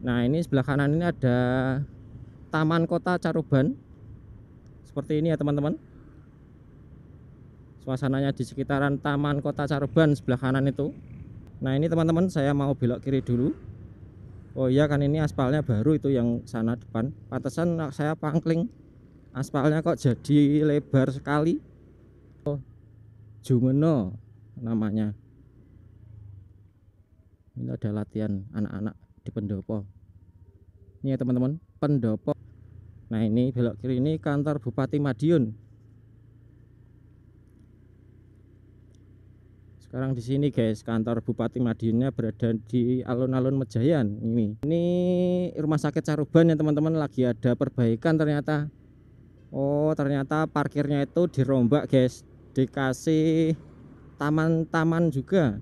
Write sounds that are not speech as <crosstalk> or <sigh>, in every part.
Nah ini sebelah kanan ini ada Taman Kota Caruban Seperti ini ya teman-teman Suasananya di sekitaran Taman Kota Caruban sebelah kanan itu Nah ini teman-teman saya mau belok kiri dulu Oh iya kan ini aspalnya baru itu yang sana depan Pantesan saya pangkling Aspalnya kok jadi lebar sekali Oh Jumeno namanya Ini ada latihan anak-anak di pendopo ini ya teman-teman pendopo nah ini belok kiri ini kantor Bupati Madiun sekarang di sini guys kantor Bupati Madiunnya berada di alun-alun Mejayan ini ini rumah sakit Caruban ya teman-teman lagi ada perbaikan ternyata Oh ternyata parkirnya itu dirombak guys dikasih taman-taman juga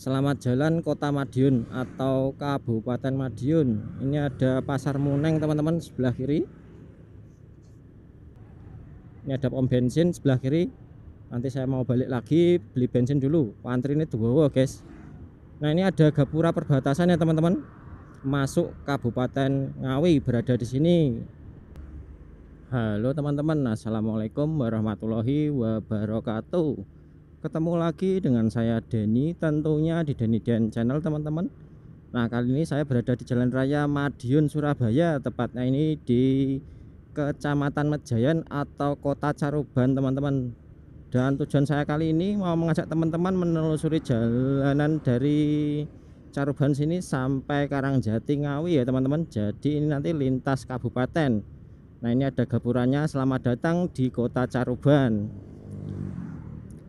Selamat Jalan Kota Madiun atau Kabupaten Madiun. Ini ada Pasar Muneng teman-teman sebelah kiri. Ini ada pom bensin sebelah kiri. Nanti saya mau balik lagi beli bensin dulu. Antri ini dua guys. Nah ini ada gapura perbatasan ya teman-teman. Masuk Kabupaten Ngawi berada di sini. Halo teman-teman, assalamualaikum warahmatullahi wabarakatuh ketemu lagi dengan saya Denny tentunya di Denny Den Channel teman-teman nah kali ini saya berada di Jalan Raya Madiun Surabaya tepatnya ini di Kecamatan Mejayan atau Kota Caruban teman-teman dan tujuan saya kali ini mau mengajak teman-teman menelusuri jalanan dari Caruban sini sampai Karangjati Ngawi ya teman-teman jadi ini nanti lintas kabupaten nah ini ada gapurannya selamat datang di Kota Caruban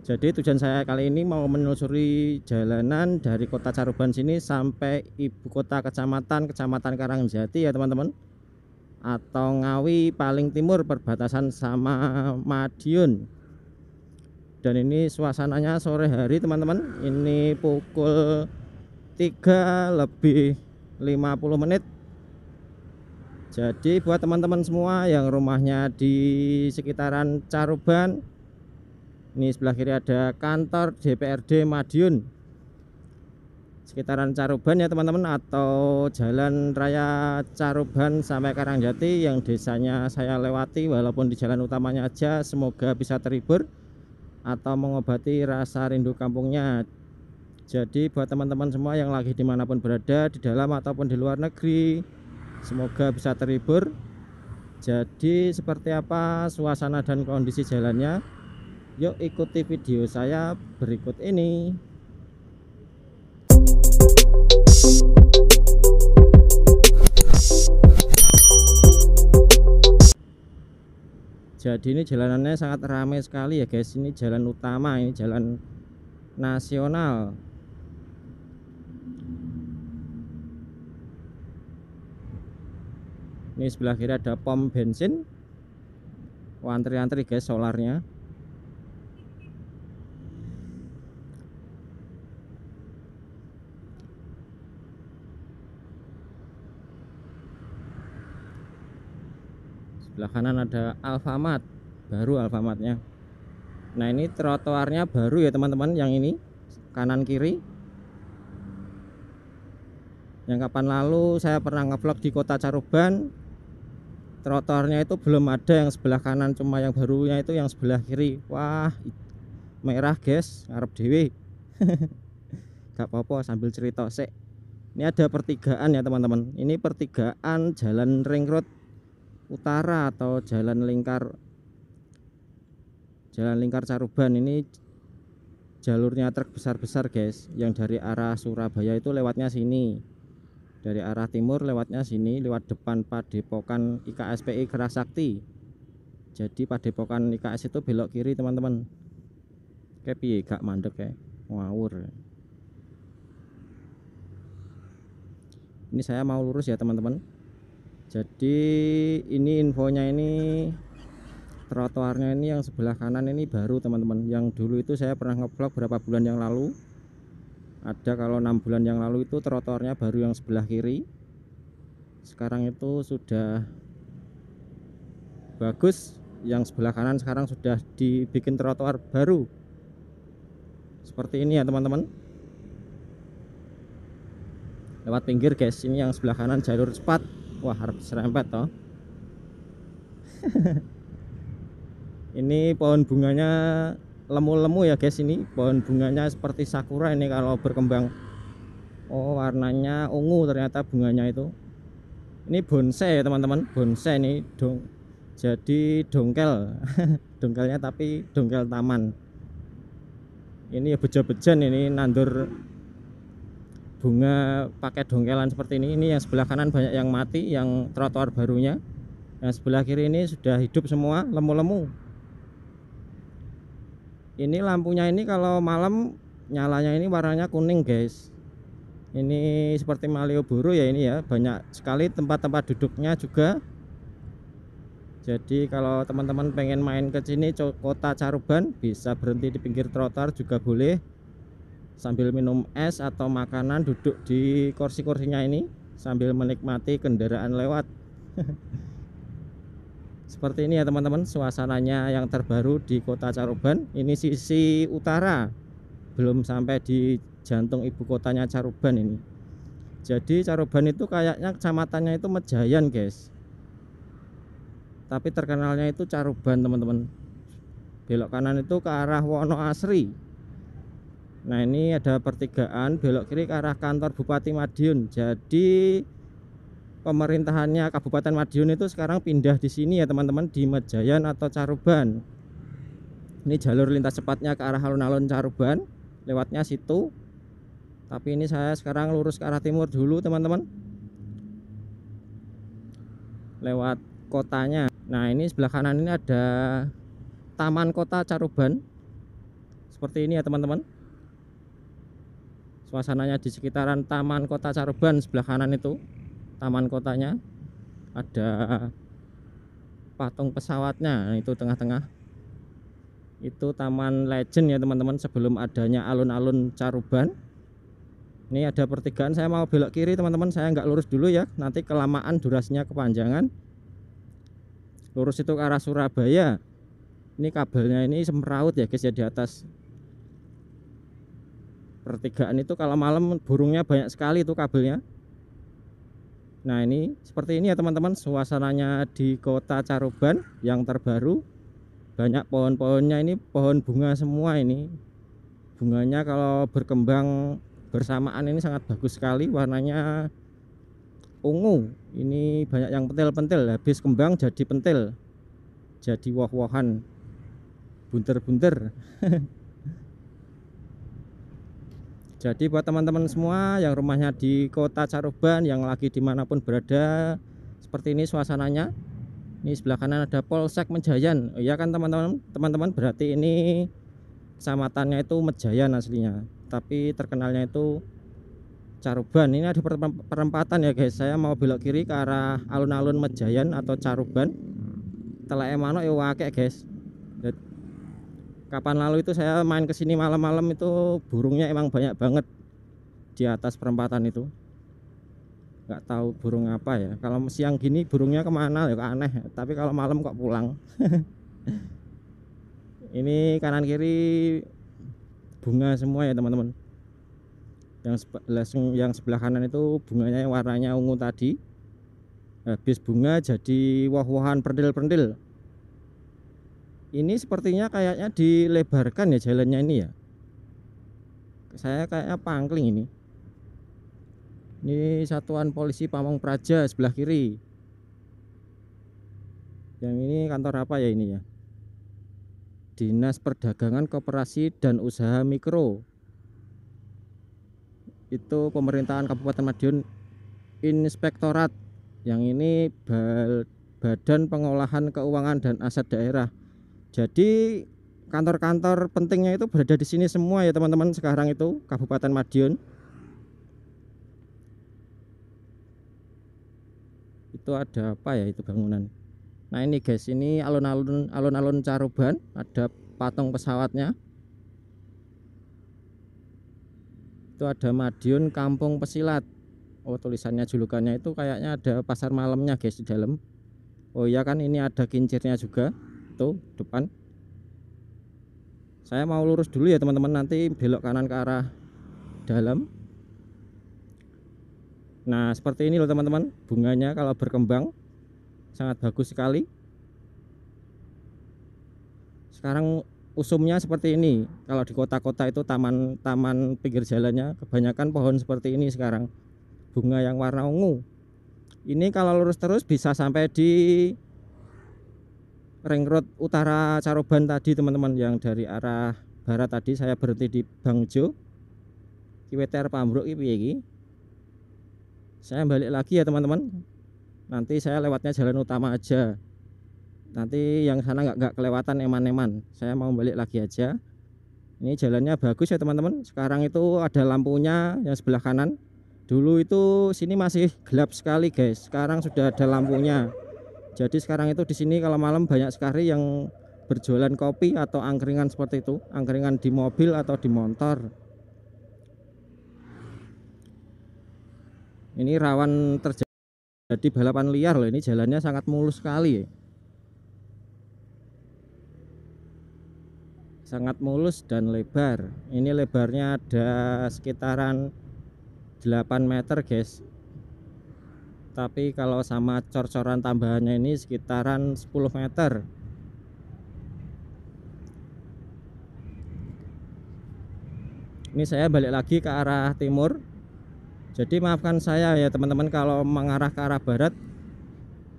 jadi tujuan saya kali ini mau menelusuri jalanan dari kota Caruban sini sampai ibu kota kecamatan kecamatan Karangjati ya teman-teman atau Ngawi paling timur perbatasan sama Madiun dan ini suasananya sore hari teman-teman ini pukul 3 lebih 50 menit jadi buat teman-teman semua yang rumahnya di sekitaran Caruban ini sebelah kiri ada kantor DPRD Madiun sekitaran Caruban ya teman-teman atau jalan raya Caruban sampai Karangjati yang desanya saya lewati walaupun di jalan utamanya aja semoga bisa terhibur atau mengobati rasa rindu kampungnya jadi buat teman-teman semua yang lagi dimanapun berada di dalam ataupun di luar negeri semoga bisa terhibur jadi seperti apa suasana dan kondisi jalannya Yuk ikuti video saya berikut ini. Jadi ini jalanannya sangat ramai sekali ya guys. Ini jalan utama, ini jalan nasional. Ini sebelah kiri ada pom bensin. Antri-antri guys solarnya. sebelah kanan ada Alfamart baru Alfamartnya nah ini trotoarnya baru ya teman-teman yang ini kanan kiri yang kapan lalu saya pernah ngevlog di kota Caruban trotoarnya itu belum ada yang sebelah kanan cuma yang barunya itu yang sebelah kiri wah merah guys ngarep dewe <laughs> gak apa-apa sambil cerita sek ini ada pertigaan ya teman-teman ini pertigaan jalan ring road utara atau jalan lingkar jalan lingkar Caruban ini jalurnya truk besar-besar guys yang dari arah Surabaya itu lewatnya sini dari arah timur lewatnya sini lewat depan Padepokan IKSPI Kerasakti jadi Padepokan IKS itu belok kiri teman-teman Kepi gak mandek ya ngawur ini saya mau lurus ya teman-teman jadi ini infonya ini trotoarnya ini yang sebelah kanan ini baru teman-teman yang dulu itu saya pernah ngevlog berapa bulan yang lalu ada kalau enam bulan yang lalu itu trotoarnya baru yang sebelah kiri sekarang itu sudah bagus yang sebelah kanan sekarang sudah dibikin trotoar baru seperti ini ya teman-teman lewat pinggir guys ini yang sebelah kanan jalur cepat wah harus serempet toh <laughs> ini pohon bunganya lemu-lemu ya guys ini pohon bunganya seperti sakura ini kalau berkembang oh warnanya ungu ternyata bunganya itu ini bonsai ya teman-teman bonsai ini dong jadi dongkel <laughs> dongkelnya tapi dongkel taman ini ya beja-bejan ini nandur bunga pakai dongkelan seperti ini ini yang sebelah kanan banyak yang mati yang trotoar barunya yang sebelah kiri ini sudah hidup semua lemu-lemu ini lampunya ini kalau malam nyalanya ini warnanya kuning guys ini seperti Malioboro ya ini ya banyak sekali tempat-tempat duduknya juga jadi kalau teman-teman pengen main ke sini kota Caruban bisa berhenti di pinggir trotoar juga boleh sambil minum es atau makanan duduk di kursi-kursinya ini sambil menikmati kendaraan lewat <laughs> seperti ini ya teman-teman suasananya yang terbaru di kota Caruban ini sisi utara belum sampai di jantung ibu kotanya Caruban ini jadi Caruban itu kayaknya kecamatannya itu Mejayan guys tapi terkenalnya itu Caruban teman-teman belok kanan itu ke arah Wono Asri Nah ini ada pertigaan belok kiri ke arah kantor Bupati Madiun. Jadi pemerintahannya Kabupaten Madiun itu sekarang pindah di sini ya teman-teman di Mejayan atau Caruban. Ini jalur lintas cepatnya ke arah alun-alun Caruban, lewatnya situ. Tapi ini saya sekarang lurus ke arah timur dulu teman-teman. Lewat kotanya. Nah ini sebelah kanan ini ada Taman Kota Caruban. Seperti ini ya teman-teman suasananya di sekitaran Taman Kota Caruban sebelah kanan itu taman kotanya ada patung pesawatnya itu tengah-tengah itu taman legend ya teman-teman sebelum adanya alun-alun Caruban ini ada pertigaan saya mau belok kiri teman-teman saya nggak lurus dulu ya nanti kelamaan durasinya kepanjangan lurus itu ke arah Surabaya ini kabelnya ini semeraut ya guys ya di atas pertigaan itu kalau malam burungnya banyak sekali itu kabelnya nah ini seperti ini ya teman-teman suasananya di kota Caruban yang terbaru banyak pohon-pohonnya ini pohon bunga semua ini bunganya kalau berkembang bersamaan ini sangat bagus sekali warnanya ungu ini banyak yang pentil-pentil habis kembang jadi pentil jadi wah-wahan bunter-bunter <laughs> jadi buat teman-teman semua yang rumahnya di kota Caruban yang lagi dimanapun berada seperti ini suasananya ini sebelah kanan ada Polsek Mejayan oh, ya kan teman-teman teman-teman berarti ini kecamatannya itu Mejayan aslinya tapi terkenalnya itu Caruban ini ada perempatan ya guys saya mau belok kiri ke arah alun-alun Mejayan atau Caruban telah emano ya guys kapan lalu itu saya main ke sini malam-malam itu burungnya emang banyak banget di atas perempatan itu nggak tahu burung apa ya kalau siang gini burungnya kemana ya aneh tapi kalau malam kok pulang <laughs> ini kanan kiri bunga semua ya teman-teman yang sebelah yang sebelah kanan itu bunganya warnanya ungu tadi habis bunga jadi wah-wahan perdil-perdil ini sepertinya kayaknya dilebarkan ya jalannya ini ya saya kayaknya pangkling ini ini satuan polisi Pamong Praja sebelah kiri yang ini kantor apa ya ini ya Dinas Perdagangan Koperasi dan Usaha Mikro itu pemerintahan Kabupaten Madiun Inspektorat yang ini Badan Pengolahan Keuangan dan Aset Daerah jadi kantor-kantor pentingnya itu berada di sini semua ya teman-teman sekarang itu Kabupaten Madiun. Itu ada apa ya itu bangunan? Nah ini guys ini alun-alun alun-alun Caruban ada patung pesawatnya. Itu ada Madiun Kampung Pesilat. Oh tulisannya julukannya itu kayaknya ada pasar malamnya guys di dalam. Oh iya kan ini ada kincirnya juga itu depan saya mau lurus dulu ya teman-teman nanti belok kanan ke arah dalam nah seperti ini loh teman-teman bunganya kalau berkembang sangat bagus sekali sekarang usumnya seperti ini kalau di kota-kota itu taman-taman pinggir jalannya kebanyakan pohon seperti ini sekarang bunga yang warna ungu ini kalau lurus terus bisa sampai di ring road utara Caroban tadi teman-teman yang dari arah barat tadi saya berhenti di Bangjo Kiweter Pambruk ini saya balik lagi ya teman-teman nanti saya lewatnya jalan utama aja nanti yang sana nggak nggak kelewatan eman-eman saya mau balik lagi aja ini jalannya bagus ya teman-teman sekarang itu ada lampunya yang sebelah kanan dulu itu sini masih gelap sekali guys sekarang sudah ada lampunya jadi sekarang itu di sini kalau malam banyak sekali yang berjualan kopi atau angkringan seperti itu, angkringan di mobil atau di motor. Ini rawan terjadi balapan liar loh, ini jalannya sangat mulus sekali. Sangat mulus dan lebar. Ini lebarnya ada sekitaran 8 meter, guys tapi kalau sama cor-coran tambahannya ini sekitaran 10 meter ini saya balik lagi ke arah timur jadi maafkan saya ya teman-teman kalau mengarah ke arah barat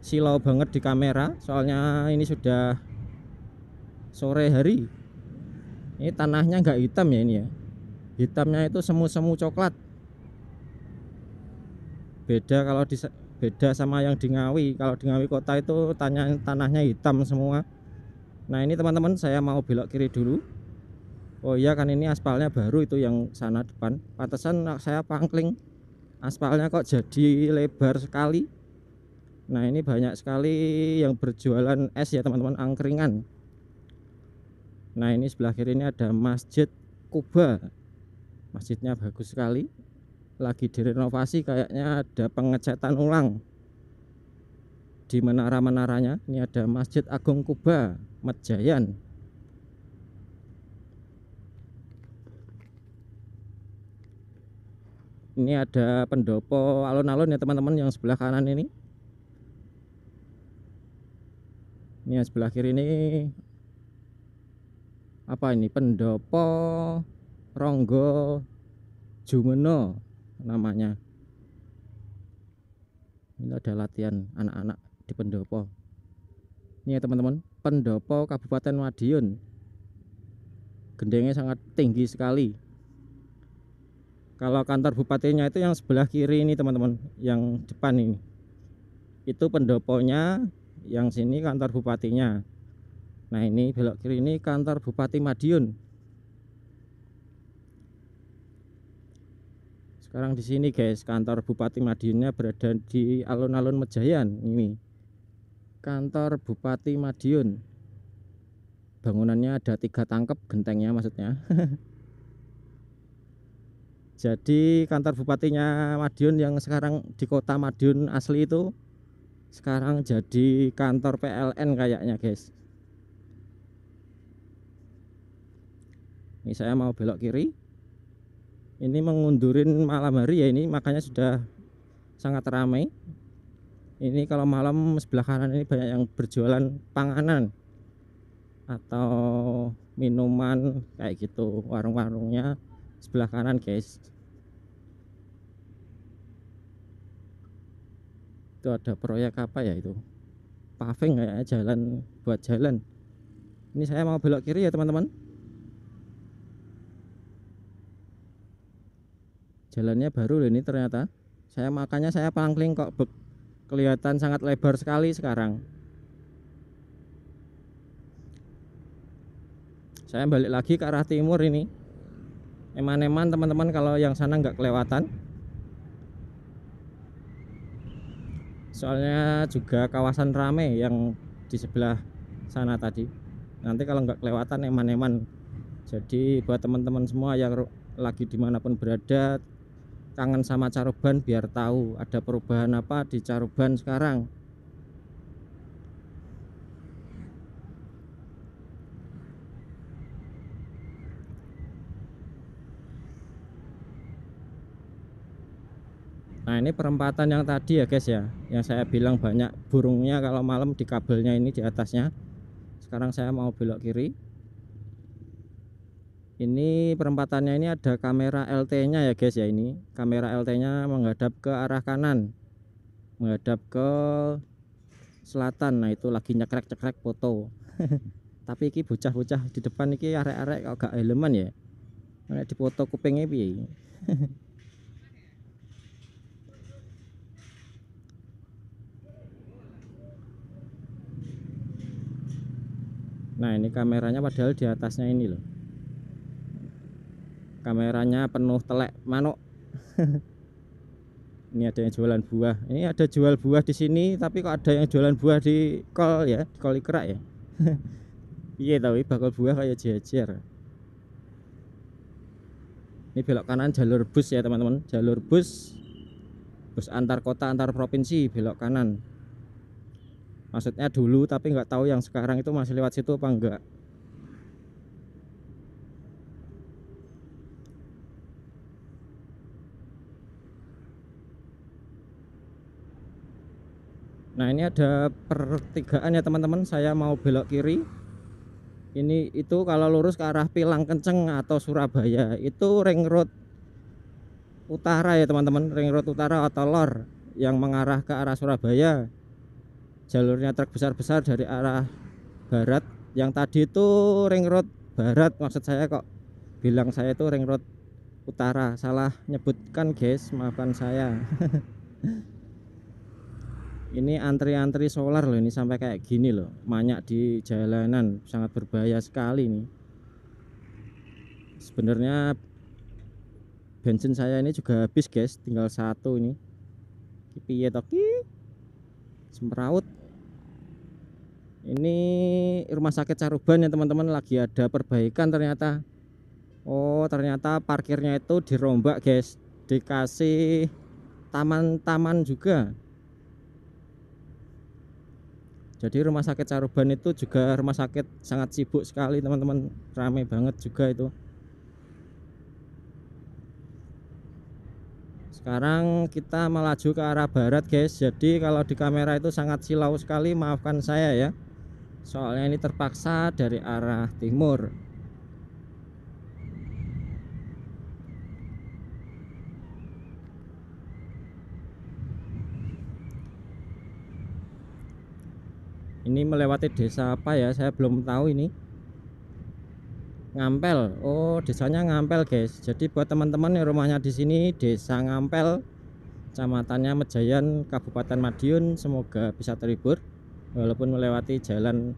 silau banget di kamera soalnya ini sudah sore hari ini tanahnya nggak hitam ya ini ya hitamnya itu semu-semu coklat beda kalau di beda sama yang di Ngawi kalau di Ngawi kota itu tanya tanahnya hitam semua nah ini teman-teman saya mau belok kiri dulu oh iya kan ini aspalnya baru itu yang sana depan pantesan saya pangkling aspalnya kok jadi lebar sekali nah ini banyak sekali yang berjualan es ya teman-teman angkringan nah ini sebelah kiri ini ada masjid Kuba masjidnya bagus sekali lagi direnovasi kayaknya ada pengecatan ulang di menara-menaranya ini ada Masjid Agung Kuba medjayan ini ada pendopo alun-alun ya teman-teman yang sebelah kanan ini ini yang sebelah kiri ini apa ini pendopo Ronggo Jumeno namanya ini ada latihan anak-anak di pendopo ini ya teman-teman pendopo Kabupaten Madiun gendengnya sangat tinggi sekali kalau kantor bupatinya itu yang sebelah kiri ini teman-teman yang depan ini itu pendoponya yang sini kantor bupatinya nah ini belok kiri ini kantor bupati Madiun sekarang di sini guys kantor Bupati madiunnya berada di alun-alun Mejayan ini kantor Bupati Madiun bangunannya ada tiga tangkep gentengnya maksudnya <laughs> jadi kantor bupatinya Madiun yang sekarang di kota Madiun asli itu sekarang jadi kantor PLN kayaknya guys ini saya mau belok kiri ini mengundurin malam hari ya ini makanya sudah sangat ramai ini kalau malam sebelah kanan ini banyak yang berjualan panganan atau minuman kayak gitu warung-warungnya sebelah kanan guys itu ada proyek apa ya itu paving kayaknya jalan buat jalan ini saya mau belok kiri ya teman-teman jalannya baru loh ini ternyata saya makanya saya pangkling kok bek, kelihatan sangat lebar sekali sekarang saya balik lagi ke arah timur ini eman-eman teman-teman kalau yang sana nggak kelewatan soalnya juga kawasan rame yang di sebelah sana tadi nanti kalau nggak kelewatan eman-eman jadi buat teman-teman semua yang lagi dimanapun berada kangen sama Caroban biar tahu ada perubahan apa di Caroban sekarang Nah ini perempatan yang tadi ya guys ya Yang saya bilang banyak burungnya kalau malam di kabelnya ini di atasnya Sekarang saya mau belok kiri ini perempatannya ini ada kamera LT nya ya guys ya ini kamera LT nya menghadap ke arah kanan menghadap ke selatan nah itu lagi nyekrek-cekrek foto <laughs> tapi ini bocah-bocah di depan ini arek-arek agak elemen ya di foto kupingnya piye <laughs> Nah ini kameranya padahal di atasnya ini loh kameranya penuh telek manuk <laughs> ini ada yang jualan buah ini ada jual buah di sini tapi kok ada yang jualan buah di kol ya di kol ikra ya <laughs> iya tapi bakal buah kayak jajar ini belok kanan jalur bus ya teman-teman jalur bus bus antar kota antar provinsi belok kanan maksudnya dulu tapi nggak tahu yang sekarang itu masih lewat situ apa enggak nah ini ada pertigaan ya teman-teman saya mau belok kiri ini itu kalau lurus ke arah Pilang Kenceng atau Surabaya itu ring road utara ya teman-teman ring road utara atau lor yang mengarah ke arah Surabaya jalurnya truk besar-besar dari arah barat yang tadi itu ring road barat maksud saya kok bilang saya itu ring road utara salah nyebutkan guys maafkan saya <laughs> ini antri-antri solar loh ini sampai kayak gini loh banyak di jalanan sangat berbahaya sekali nih sebenarnya bensin saya ini juga habis guys tinggal satu ini piye toki semeraut ini rumah sakit Caruban ya teman-teman lagi ada perbaikan ternyata Oh ternyata parkirnya itu dirombak guys dikasih taman-taman juga jadi rumah sakit Caruban itu juga rumah sakit sangat sibuk sekali teman-teman ramai banget juga itu sekarang kita melaju ke arah barat guys jadi kalau di kamera itu sangat silau sekali maafkan saya ya soalnya ini terpaksa dari arah timur ini melewati desa apa ya saya belum tahu ini Ngampel Oh desanya Ngampel guys jadi buat teman-teman yang rumahnya di sini desa Ngampel Kecamatannya Mejayan Kabupaten Madiun semoga bisa terhibur walaupun melewati jalan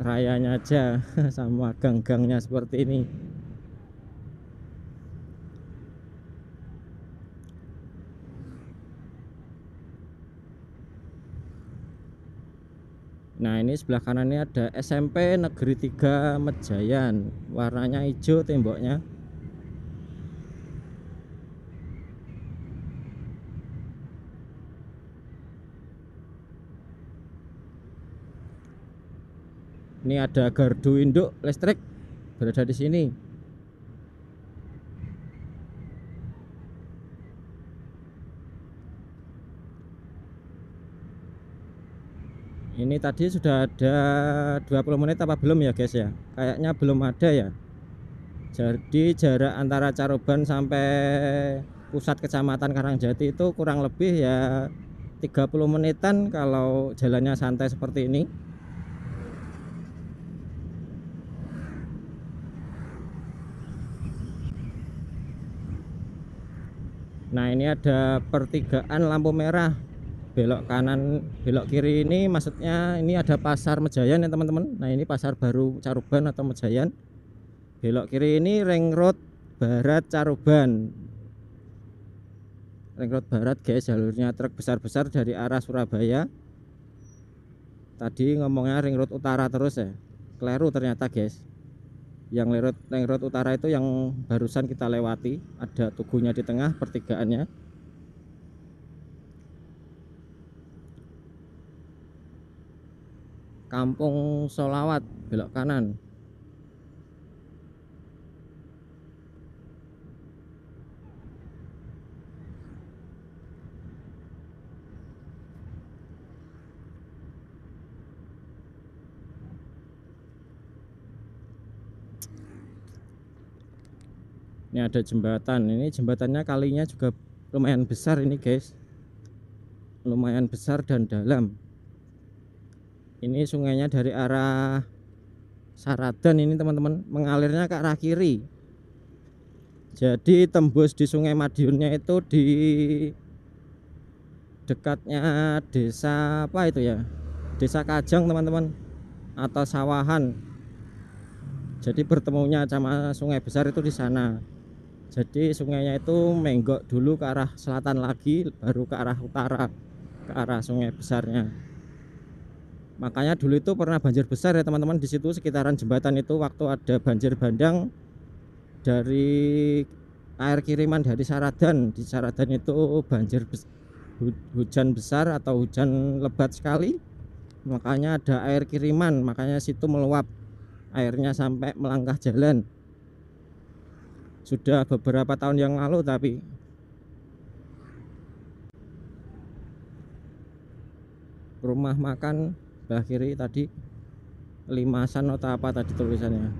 rayanya aja <laughs> sama gang-gangnya seperti ini Nah, ini sebelah kanan ini ada SMP Negeri 3 Mejayan. Warnanya hijau temboknya. Ini ada gardu induk listrik berada di sini. ini tadi sudah ada 20 menit apa belum ya guys ya kayaknya belum ada ya jadi jarak antara Caroban sampai pusat kecamatan Karangjati itu kurang lebih ya 30 menitan kalau jalannya santai seperti ini nah ini ada pertigaan lampu merah belok kanan belok kiri ini maksudnya ini ada pasar Mejayan ya teman-teman nah ini pasar baru Caruban atau Mejayan belok kiri ini ring road barat Caruban ring road barat guys jalurnya truk besar-besar dari arah Surabaya tadi ngomongnya ring road utara terus ya keliru ternyata guys yang ring road, ring utara itu yang barusan kita lewati ada tugunya di tengah pertigaannya Kampung Solawat belok kanan ini ada jembatan ini jembatannya kalinya juga lumayan besar ini guys lumayan besar dan dalam ini sungainya dari arah Saradan ini teman-teman mengalirnya ke arah kiri jadi tembus di sungai Madiunnya itu di dekatnya desa apa itu ya desa Kajang teman-teman atau sawahan jadi bertemunya sama sungai besar itu di sana jadi sungainya itu menggok dulu ke arah selatan lagi baru ke arah utara ke arah sungai besarnya makanya dulu itu pernah banjir besar ya teman-teman di situ sekitaran jembatan itu waktu ada banjir bandang dari air kiriman dari Saradan di Saradan itu banjir bes hujan besar atau hujan lebat sekali makanya ada air kiriman makanya situ meluap airnya sampai melangkah jalan sudah beberapa tahun yang lalu tapi rumah makan sebelah kiri tadi limasan atau apa tadi tulisannya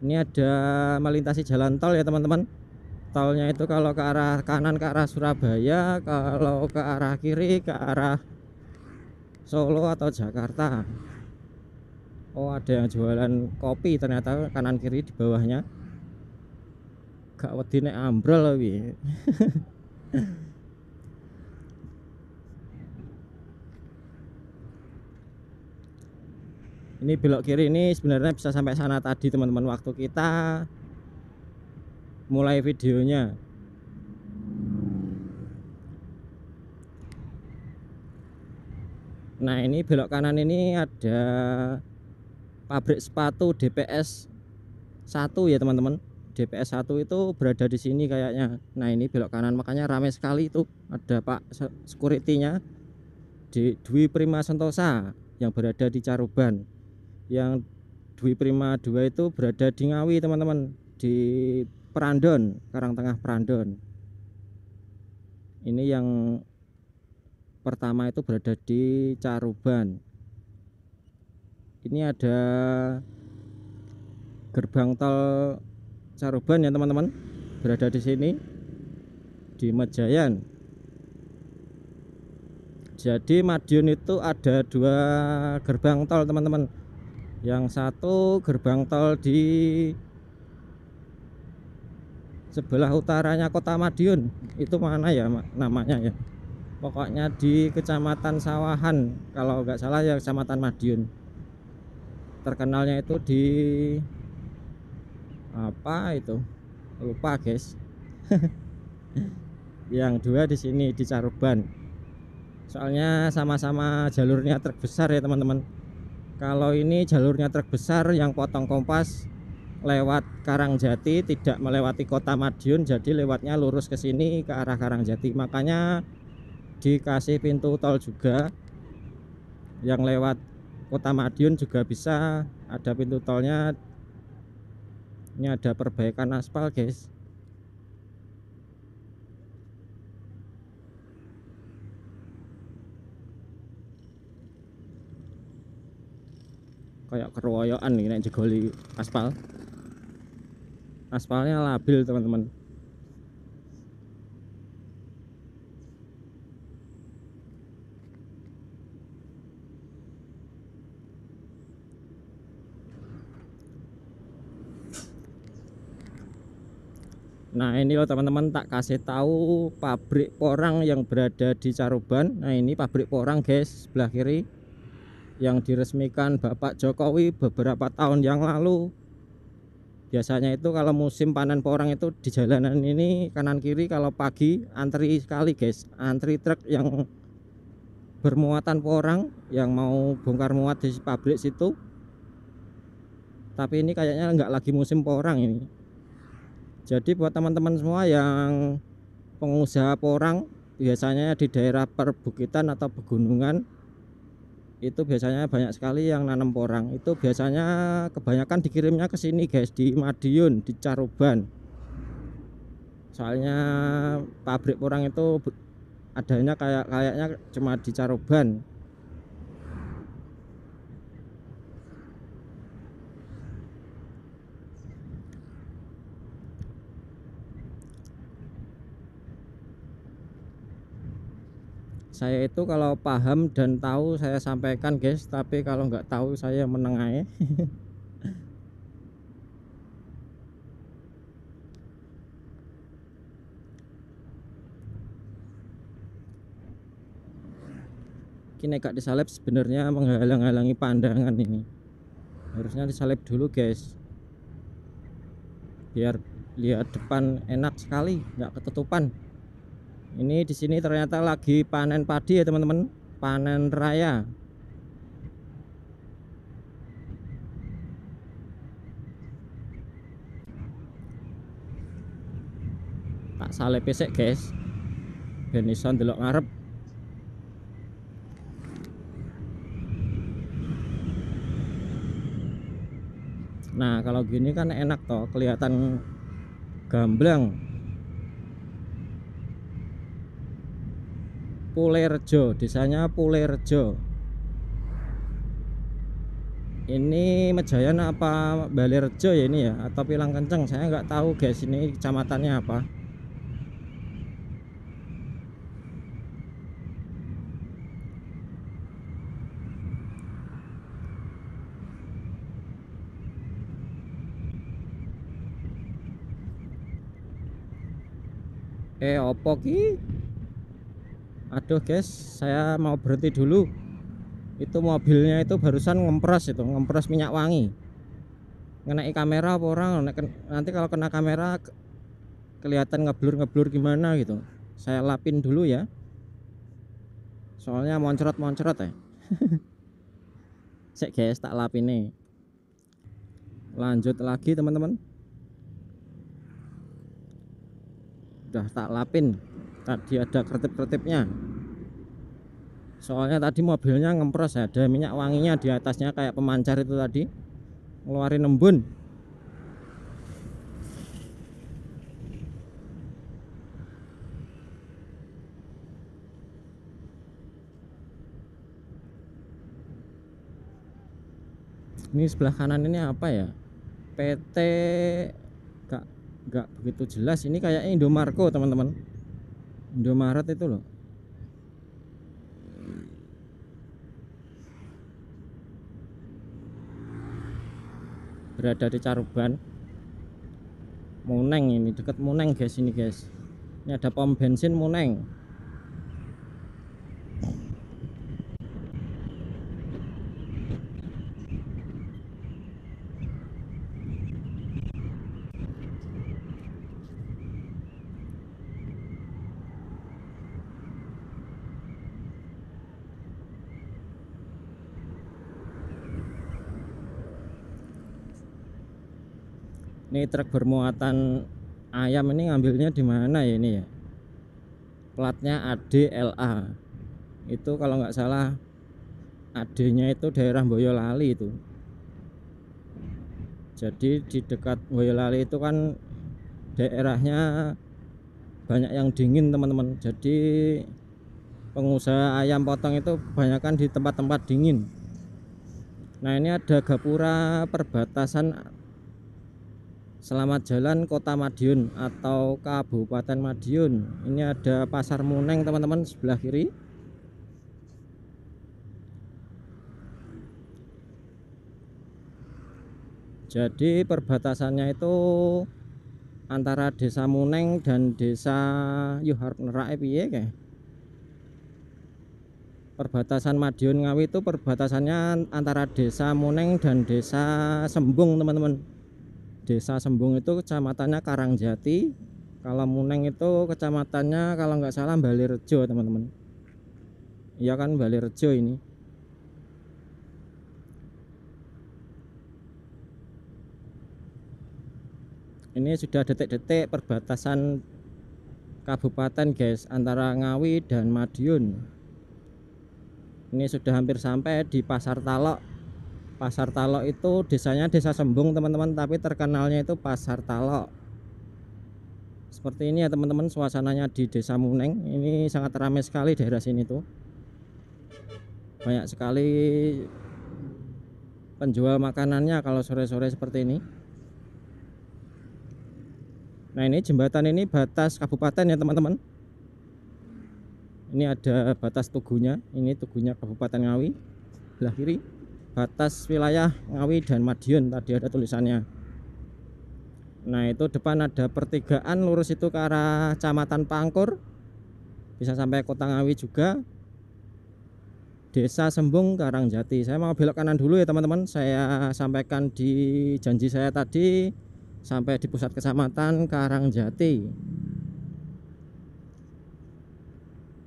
ini ada melintasi jalan tol ya teman-teman tolnya itu kalau ke arah kanan ke arah Surabaya kalau ke arah kiri ke arah Solo atau Jakarta Oh ada yang jualan kopi ternyata kanan kiri di bawahnya gak wedi nek ambrol lagi <laughs> ini belok kiri ini sebenarnya bisa sampai sana tadi teman-teman waktu kita mulai videonya Nah ini belok kanan ini ada pabrik sepatu DPS 1 ya teman-teman DPS 1 itu berada di sini kayaknya Nah ini belok kanan makanya rame sekali itu ada pak security-nya di Dwi Prima Sentosa yang berada di Caruban yang Dwi Prima 2 itu berada di Ngawi teman-teman di Perandon Karangtengah Perandon ini yang pertama itu berada di Caruban ini ada gerbang tol Caruban ya teman-teman berada di sini di Mejayan jadi Madiun itu ada dua gerbang tol teman-teman yang satu gerbang tol di sebelah utaranya kota Madiun itu mana ya namanya ya pokoknya di kecamatan Sawahan kalau nggak salah ya kecamatan Madiun terkenalnya itu di apa itu lupa guys <laughs> yang dua di sini di Caruban soalnya sama-sama jalurnya terbesar ya teman-teman kalau ini jalurnya truk besar yang potong kompas lewat Karangjati tidak melewati kota Madiun jadi lewatnya lurus ke sini ke arah Karangjati makanya dikasih pintu tol juga yang lewat kota Madiun juga bisa ada pintu tolnya ini ada perbaikan aspal guys kayak keroyokan nih naik jegoli aspal aspalnya labil teman-teman Nah ini loh teman-teman tak kasih tahu pabrik porang yang berada di Caruban. Nah ini pabrik porang guys sebelah kiri yang diresmikan Bapak Jokowi beberapa tahun yang lalu biasanya itu kalau musim panen porang itu di jalanan ini kanan kiri kalau pagi antri sekali guys antri truk yang bermuatan porang yang mau bongkar muat di pabrik situ tapi ini kayaknya nggak lagi musim porang ini jadi buat teman-teman semua yang pengusaha porang biasanya di daerah perbukitan atau pegunungan itu biasanya banyak sekali yang nanam porang itu biasanya kebanyakan dikirimnya ke sini guys di Madiun di Caruban soalnya pabrik porang itu adanya kayak kayaknya cuma di Caruban saya itu kalau paham dan tahu saya sampaikan guys tapi kalau nggak tahu saya menengahi <laughs> kini kak disalep sebenarnya menghalang-halangi pandangan ini harusnya disalep dulu guys biar lihat depan enak sekali nggak ketutupan ini di sini ternyata lagi panen padi ya teman-teman panen raya tak sale pesek guys Benison delok ngarep Nah kalau gini kan enak toh kelihatan gamblang Pulerjo desanya Pulerjo ini Mejayan apa Balerjo ya ini ya atau Pilang Kenceng saya nggak tahu guys ini kecamatannya apa Eh opo ki? aduh guys saya mau berhenti dulu itu mobilnya itu barusan ngempres itu ngempres minyak wangi ngenai kamera apa orang nanti kalau kena kamera kelihatan ngeblur-ngeblur gimana gitu saya lapin dulu ya soalnya moncerot moncerot ya <laughs> cek guys tak lapin nih lanjut lagi teman-teman udah tak lapin tadi ada kertip-kertipnya soalnya tadi mobilnya ngempros ada minyak wanginya di atasnya kayak pemancar itu tadi ngeluarin embun ini sebelah kanan ini apa ya PT gak, gak begitu jelas ini kayak Indomarko teman-teman Indomaret itu loh berada di Caruban Muneng ini dekat Muneng guys ini guys ini ada pom bensin Muneng truk bermuatan ayam ini ngambilnya di mana ya ini ya platnya ADLA itu kalau nggak salah AD-nya itu daerah Boyolali itu jadi di dekat Boyolali itu kan daerahnya banyak yang dingin teman-teman jadi pengusaha ayam potong itu banyakkan di tempat-tempat dingin nah ini ada gapura perbatasan Selamat Jalan Kota Madiun atau Kabupaten Madiun. Ini ada Pasar Muneng teman-teman sebelah kiri. Jadi perbatasannya itu antara Desa Muneng dan Desa Yuhar Nerak eh, piye kayak. Perbatasan Madiun Ngawi itu perbatasannya antara Desa Muneng dan Desa Sembung teman-teman. Desa Sembung itu kecamatannya Karangjati, kalau Muneng itu kecamatannya kalau nggak salah Balirejo teman-teman. Iya kan Balirejo ini. Ini sudah detik-detik perbatasan kabupaten guys antara Ngawi dan Madiun. Ini sudah hampir sampai di Pasar Talok Pasar Talok itu desanya desa Sembung teman-teman tapi terkenalnya itu Pasar Talok seperti ini ya teman-teman suasananya di desa Muneng ini sangat ramai sekali daerah sini tuh banyak sekali penjual makanannya kalau sore-sore seperti ini nah ini jembatan ini batas kabupaten ya teman-teman ini ada batas tugunya ini tugunya Kabupaten Ngawi belah kiri batas wilayah Ngawi dan Madiun tadi ada tulisannya nah itu depan ada pertigaan lurus itu ke arah Camatan Pangkur bisa sampai kota Ngawi juga Desa Sembung Karangjati saya mau belok kanan dulu ya teman-teman saya sampaikan di janji saya tadi sampai di pusat kecamatan Karangjati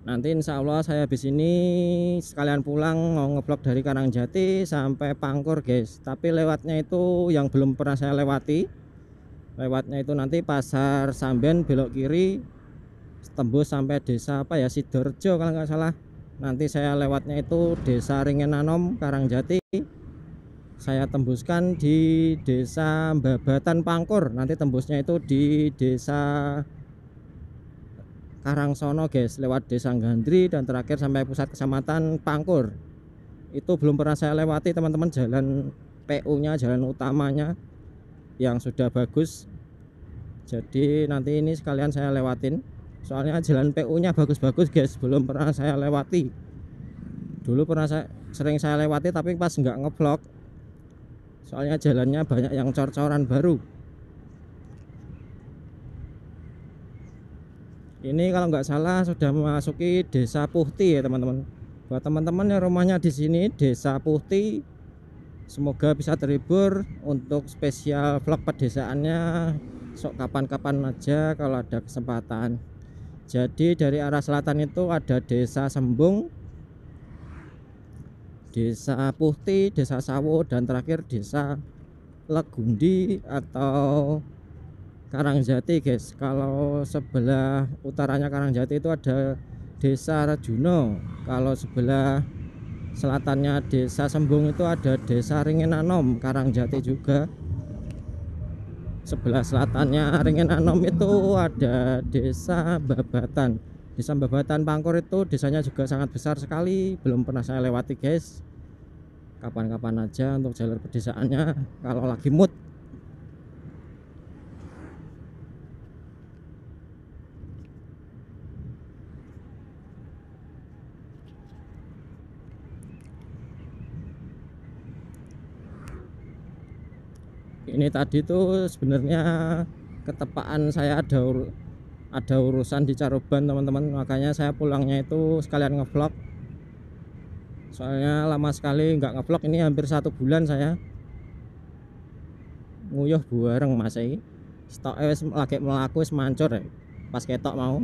nanti insya Allah saya habis ini sekalian pulang mau ngeblok dari Karangjati sampai Pangkur guys tapi lewatnya itu yang belum pernah saya lewati lewatnya itu nanti pasar Samben belok kiri tembus sampai desa apa ya Sidorjo kalau nggak salah nanti saya lewatnya itu desa Ringenanom Karangjati saya tembuskan di desa Babatan Pangkur nanti tembusnya itu di desa Karangsono guys lewat desa Gandri dan terakhir sampai pusat kecamatan Pangkur itu belum pernah saya lewati teman-teman jalan PU nya jalan utamanya yang sudah bagus jadi nanti ini sekalian saya lewatin soalnya jalan PU nya bagus-bagus guys belum pernah saya lewati dulu pernah saya, sering saya lewati tapi pas nggak ngevlog. soalnya jalannya banyak yang cor-coran baru ini kalau nggak salah sudah memasuki desa Puhti ya teman-teman buat teman-teman yang rumahnya di sini desa Puhti semoga bisa terhibur untuk spesial vlog pedesaannya sok kapan-kapan aja kalau ada kesempatan jadi dari arah selatan itu ada desa Sembung desa Puhti desa Sawo dan terakhir desa Legundi atau Karangjati guys kalau sebelah utaranya Karangjati itu ada desa Rajuno kalau sebelah selatannya desa Sembung itu ada desa Ringinanom, Karangjati juga sebelah selatannya Ringinanom itu ada desa Babatan desa Babatan Pangkor itu desanya juga sangat besar sekali belum pernah saya lewati guys kapan-kapan aja untuk jalur pedesaannya kalau lagi mood ini tadi tuh sebenarnya ketepaan saya ada ur ada urusan di Caruban teman-teman makanya saya pulangnya itu sekalian ngevlog soalnya lama sekali nggak ngevlog ini hampir satu bulan saya nguyuh bareng mas ini eh, stok es eh, lagi melaku semancur ya eh. pas ketok mau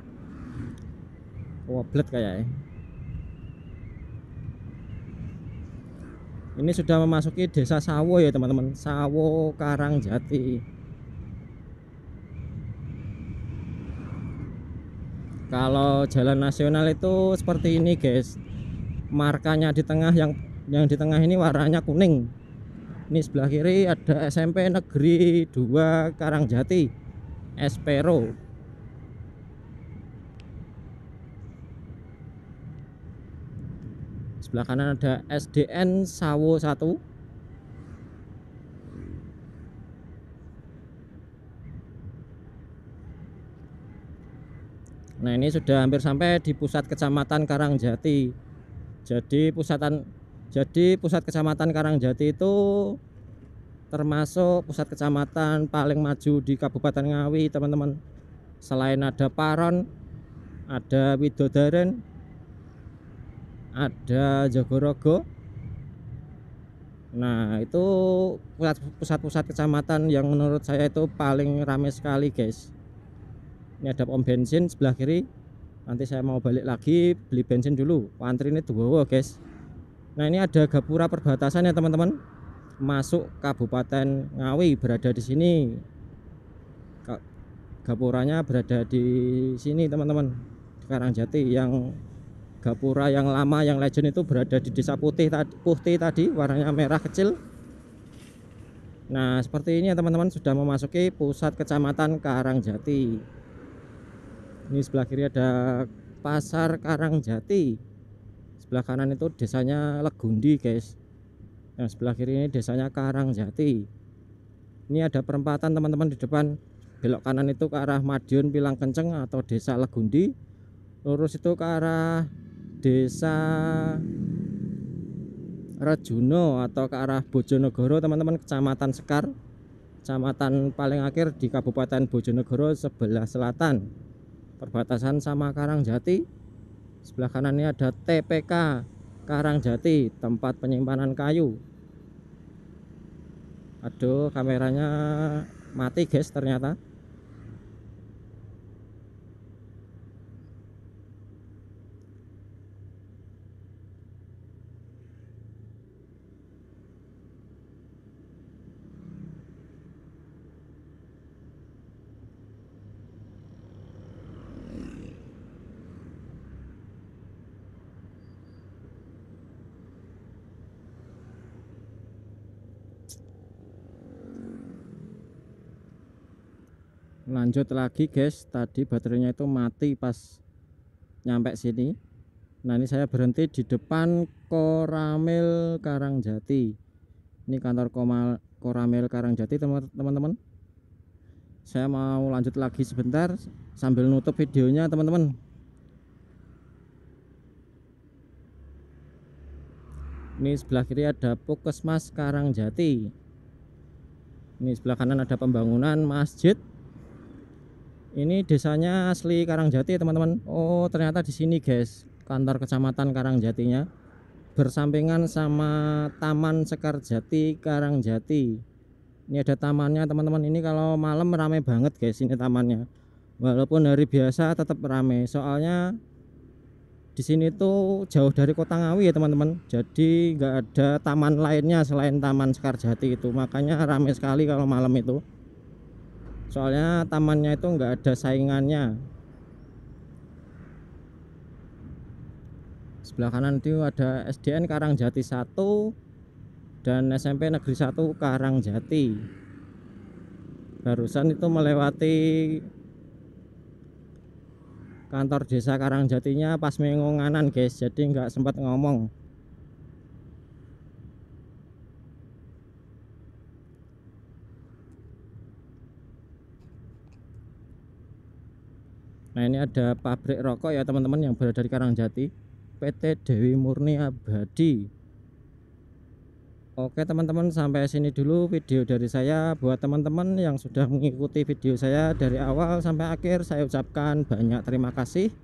<laughs> woblet kayaknya ini sudah memasuki desa Sawo ya teman-teman Sawo Karangjati kalau jalan nasional itu seperti ini guys markanya di tengah yang yang di tengah ini warnanya kuning ini sebelah kiri ada SMP Negeri 2 Karangjati Espero sebelah kanan ada SDN Sawo 1 nah ini sudah hampir sampai di pusat kecamatan Karangjati jadi pusatan jadi pusat kecamatan Karangjati itu termasuk pusat kecamatan paling maju di Kabupaten Ngawi teman-teman selain ada Paron ada Widodaren ada Jogorogo Nah itu pusat-pusat kecamatan yang menurut saya itu paling ramai sekali guys Ini ada pom bensin sebelah kiri Nanti saya mau balik lagi beli bensin dulu Antri ini dua guys Nah ini ada gapura perbatasan ya teman-teman Masuk Kabupaten Ngawi berada di sini Gapuranya berada di sini teman-teman Karangjati yang gapura yang lama yang legend itu berada di desa putih tadi putih tadi warnanya merah kecil nah seperti ini ya teman-teman sudah memasuki pusat kecamatan Karangjati ini sebelah kiri ada pasar Karangjati sebelah kanan itu desanya Legundi guys yang sebelah kiri ini desanya Karangjati ini ada perempatan teman-teman di depan belok kanan itu ke arah Madiun Pilang Kenceng atau desa Legundi lurus itu ke arah desa Rejuno atau ke arah Bojonegoro teman-teman kecamatan Sekar kecamatan paling akhir di Kabupaten Bojonegoro sebelah selatan perbatasan sama Karangjati sebelah kanannya ada TPK Karangjati tempat penyimpanan kayu aduh kameranya mati guys ternyata lanjut lagi guys tadi baterainya itu mati pas nyampe sini nah ini saya berhenti di depan Koramil Karangjati ini kantor Komal, Koramil Karangjati teman-teman saya mau lanjut lagi sebentar sambil nutup videonya teman-teman ini sebelah kiri ada Pukesmas Karangjati ini sebelah kanan ada pembangunan masjid ini desanya asli Karangjati, teman-teman. Oh, ternyata di sini, guys, kantor kecamatan Karangjatinya bersampingan sama Taman Sekarjati Karangjati. Ini ada tamannya, teman-teman. Ini kalau malam ramai banget, guys, ini tamannya. Walaupun hari biasa tetap ramai. Soalnya di sini tuh jauh dari Kota Ngawi ya, teman-teman. Jadi nggak ada taman lainnya selain Taman Sekarjati itu. Makanya ramai sekali kalau malam itu soalnya tamannya itu nggak ada saingannya sebelah kanan itu ada SDN Karangjati 1 dan SMP Negeri 1 Karangjati barusan itu melewati kantor desa Karangjatinya pas mengonganan guys jadi nggak sempat ngomong Nah ini ada pabrik rokok ya teman-teman yang berada di Karangjati PT Dewi Murni Abadi Oke teman-teman sampai sini dulu video dari saya Buat teman-teman yang sudah mengikuti video saya dari awal sampai akhir Saya ucapkan banyak terima kasih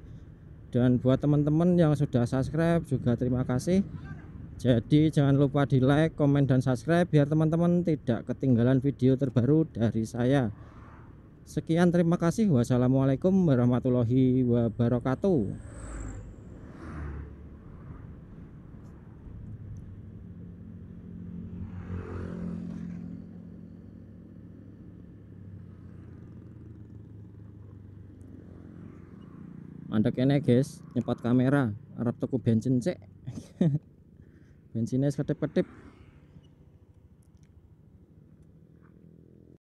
Dan buat teman-teman yang sudah subscribe juga terima kasih Jadi jangan lupa di like, komen, dan subscribe Biar teman-teman tidak ketinggalan video terbaru dari saya Sekian terima kasih. Wassalamualaikum warahmatullahi wabarakatuh. mandek ini guys nyepot kamera Arab toko bensin cek <laughs> bensinnya kedip-kedip